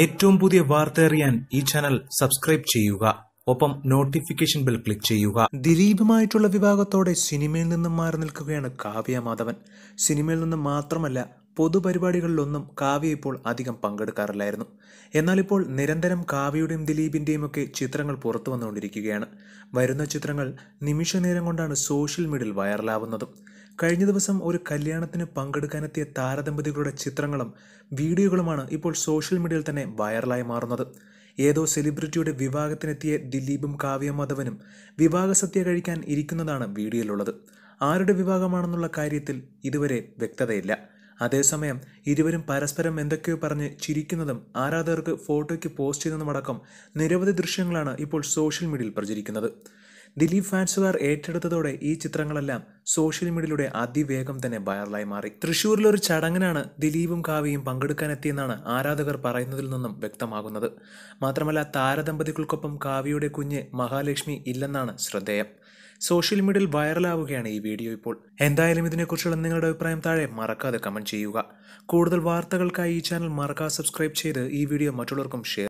ഏറ്റവും പുതിയ വാർത്ത അറിയാൻ ഈ ചാനൽ സബ്സ്ക്രൈബ് ചെയ്യുക ഒപ്പം നോട്ടിഫിക്കേഷൻ ബെൽ ക്ലിക്ക് ചെയ്യുക ദിലീപുമായിട്ടുള്ള വിഭാഗത്തോടെ സിനിമയിൽ നിന്നും മാറി നിൽക്കുകയാണ് കാവ്യ മാധവൻ സിനിമയിൽ നിന്നും മാത്രമല്ല പൊതുപരിപാടികളിലൊന്നും കാവ്യ ഇപ്പോൾ അധികം പങ്കെടുക്കാറില്ലായിരുന്നു എന്നാൽ ഇപ്പോൾ നിരന്തരം കാവ്യയുടെയും ദിലീപിൻ്റെയും ഒക്കെ ചിത്രങ്ങൾ പുറത്തു വന്നുകൊണ്ടിരിക്കുകയാണ് വരുന്ന ചിത്രങ്ങൾ നിമിഷ നേരം കൊണ്ടാണ് സോഷ്യൽ മീഡിയയിൽ വൈറലാവുന്നതും കഴിഞ്ഞ ദിവസം ഒരു കല്യാണത്തിന് പങ്കെടുക്കാനെത്തിയ താരദമ്പതികളുടെ ചിത്രങ്ങളും വീഡിയോകളുമാണ് ഇപ്പോൾ സോഷ്യൽ മീഡിയയിൽ തന്നെ വൈറലായി മാറുന്നത് ഏതോ സെലിബ്രിറ്റിയുടെ വിവാഹത്തിനെത്തിയ ദിലീപും വിവാഹ വിവാഹസദ്യ കഴിക്കാൻ ഇരിക്കുന്നതാണ് വീഡിയോയിലുള്ളത് ആരുടെ വിവാഹമാണെന്നുള്ള കാര്യത്തിൽ ഇതുവരെ വ്യക്തതയില്ല അതേസമയം ഇരുവരും പരസ്പരം എന്തൊക്കെയോ പറഞ്ഞ് ചിരിക്കുന്നതും ആരാധകർക്ക് ഫോട്ടോയ്ക്ക് പോസ്റ്റ് ചെയ്യുന്നതുമടക്കം നിരവധി ദൃശ്യങ്ങളാണ് ഇപ്പോൾ സോഷ്യൽ മീഡിയയിൽ പ്രചരിക്കുന്നത് ദിലീപ് ഫാൻസുകാർ ഏറ്റെടുത്തതോടെ ഈ ചിത്രങ്ങളെല്ലാം സോഷ്യൽ മീഡിയയിലൂടെ അതിവേഗം തന്നെ വൈറലായി മാറി തൃശൂരിലെ ഒരു ചടങ്ങിനാണ് ദിലീപും കാവ്യയും പങ്കെടുക്കാനെത്തിയെന്നാണ് ആരാധകർ പറയുന്നതിൽ നിന്നും വ്യക്തമാകുന്നത് മാത്രമല്ല താരദമ്പതികൾക്കൊപ്പം കാവ്യയുടെ കുഞ്ഞ് മഹാലക്ഷ്മി ഇല്ലെന്നാണ് ശ്രദ്ധേയം സോഷ്യൽ മീഡിയയിൽ വൈറലാവുകയാണ് ഈ വീഡിയോ ഇപ്പോൾ എന്തായാലും ഇതിനെക്കുറിച്ചുള്ള നിങ്ങളുടെ അഭിപ്രായം താഴെ മറക്കാതെ കമൻറ്റ് ചെയ്യുക കൂടുതൽ വാർത്തകൾക്കായി ഈ ചാനൽ മറക്കാതെ സബ്സ്ക്രൈബ് ചെയ്ത് ഈ വീഡിയോ മറ്റുള്ളവർക്കും ഷെയർ